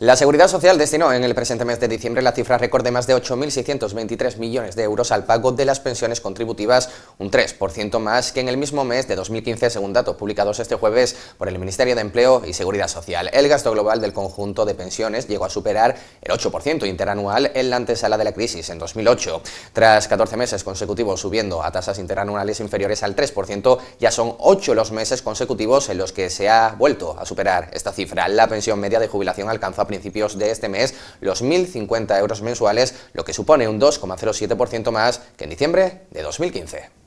La Seguridad Social destinó en el presente mes de diciembre la cifra récord de más de 8.623 millones de euros al pago de las pensiones contributivas, un 3% más que en el mismo mes de 2015, según datos publicados este jueves por el Ministerio de Empleo y Seguridad Social. El gasto global del conjunto de pensiones llegó a superar el 8% interanual en la antesala de la crisis en 2008. Tras 14 meses consecutivos subiendo a tasas interanuales inferiores al 3%, ya son 8 los meses consecutivos en los que se ha vuelto a superar esta cifra. La pensión media de jubilación alcanzó principios de este mes los 1.050 euros mensuales, lo que supone un 2,07% más que en diciembre de 2015.